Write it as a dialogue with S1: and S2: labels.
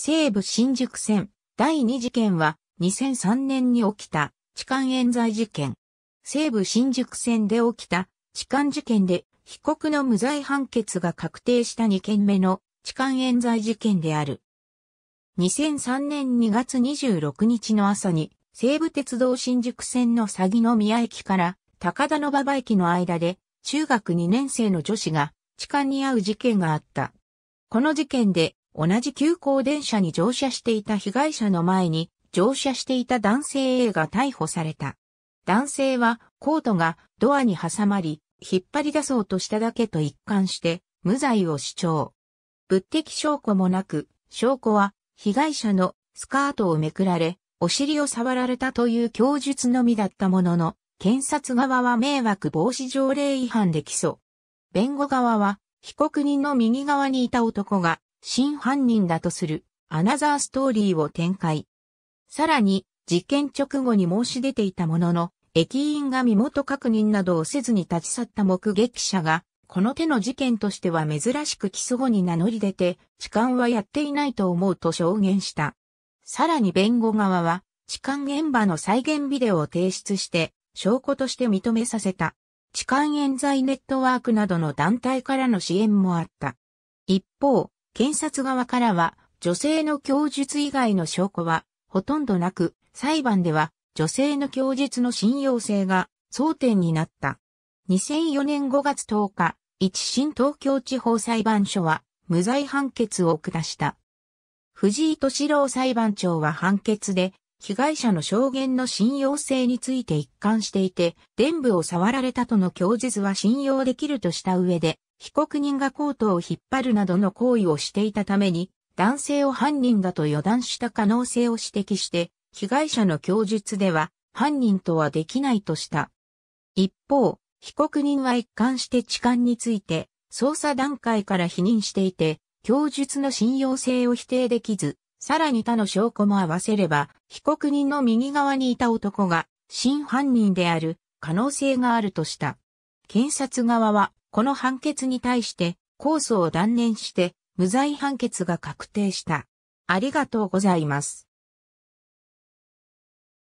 S1: 西武新宿線第2事件は2003年に起きた痴漢冤罪事件。西武新宿線で起きた痴漢事件で被告の無罪判決が確定した2件目の痴漢冤罪事件である。2003年2月26日の朝に西武鉄道新宿線の詐欺の宮駅から高田の馬場駅の間で中学2年生の女子が痴漢に遭う事件があった。この事件で同じ急行電車に乗車していた被害者の前に乗車していた男性 A が逮捕された。男性はコートがドアに挟まり、引っ張り出そうとしただけと一貫して無罪を主張。物的証拠もなく、証拠は被害者のスカートをめくられ、お尻を触られたという供述のみだったものの、検察側は迷惑防止条例違反で起訴。弁護側は被告人の右側にいた男が真犯人だとするアナザーストーリーを展開。さらに、事件直後に申し出ていたものの、駅員が身元確認などをせずに立ち去った目撃者が、この手の事件としては珍しく起訴後に名乗り出て、痴漢はやっていないと思うと証言した。さらに弁護側は、痴漢現場の再現ビデオを提出して、証拠として認めさせた。痴漢冤罪ネットワークなどの団体からの支援もあった。一方、検察側からは、女性の供述以外の証拠は、ほとんどなく、裁判では、女性の供述の信用性が争点になった。2004年5月10日、一審東京地方裁判所は、無罪判決を下した。藤井敏郎裁判長は判決で、被害者の証言の信用性について一貫していて、伝部を触られたとの供述は信用できるとした上で、被告人がコートを引っ張るなどの行為をしていたために、男性を犯人だと予断した可能性を指摘して、被害者の供述では犯人とはできないとした。一方、被告人は一貫して痴漢について、捜査段階から否認していて、供述の信用性を否定できず、さらに他の証拠も合わせれば、被告人の右側にいた男が、真犯人である可能性があるとした。検察側はこの判決に対して控訴を断念して無罪判決が確定した。ありがとうございます。